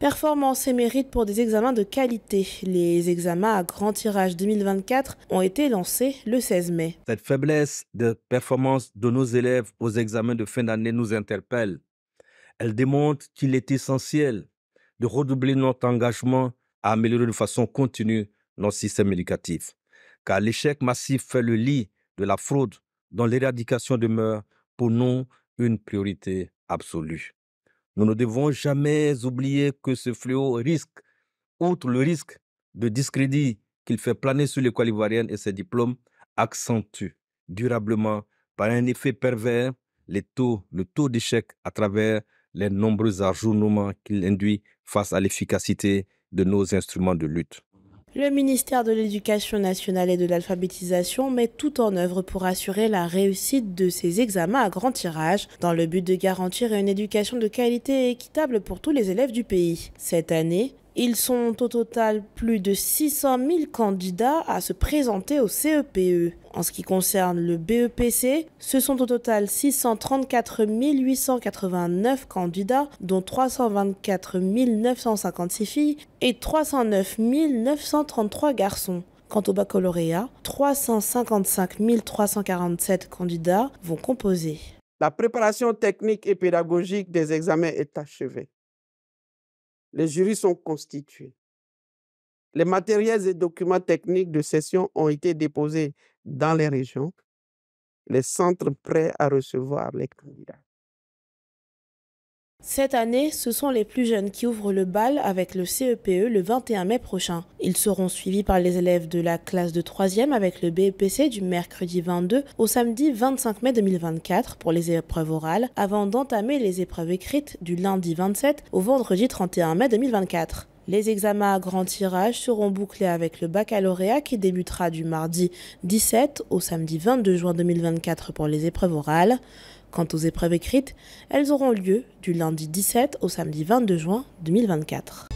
Performance et mérite pour des examens de qualité. Les examens à grand tirage 2024 ont été lancés le 16 mai. Cette faiblesse de performance de nos élèves aux examens de fin d'année nous interpelle. Elle démontre qu'il est essentiel de redoubler notre engagement à améliorer de façon continue notre système éducatif. Car l'échec massif fait le lit de la fraude dont l'éradication demeure pour nous une priorité absolue. Nous ne devons jamais oublier que ce fléau risque, outre le risque de discrédit qu'il fait planer sur l'école ivoirienne et ses diplômes, accentue durablement par un effet pervers les taux, le taux d'échec à travers les nombreux ajournements qu'il induit face à l'efficacité de nos instruments de lutte. Le ministère de l'Éducation nationale et de l'alphabétisation met tout en œuvre pour assurer la réussite de ces examens à grand tirage dans le but de garantir une éducation de qualité et équitable pour tous les élèves du pays. Cette année, ils sont au total plus de 600 000 candidats à se présenter au CEPE. E. En ce qui concerne le BEPC, ce sont au total 634 889 candidats, dont 324 956 filles et 309 933 garçons. Quant au baccalauréat, 355 347 candidats vont composer. La préparation technique et pédagogique des examens est achevée. Les jurys sont constitués. Les matériels et documents techniques de session ont été déposés dans les régions, les centres prêts à recevoir les candidats. Cette année, ce sont les plus jeunes qui ouvrent le bal avec le CEPE e le 21 mai prochain. Ils seront suivis par les élèves de la classe de 3e avec le BEPC du mercredi 22 au samedi 25 mai 2024 pour les épreuves orales, avant d'entamer les épreuves écrites du lundi 27 au vendredi 31 mai 2024. Les examens à grand tirage seront bouclés avec le baccalauréat qui débutera du mardi 17 au samedi 22 juin 2024 pour les épreuves orales. Quant aux épreuves écrites, elles auront lieu du lundi 17 au samedi 22 juin 2024.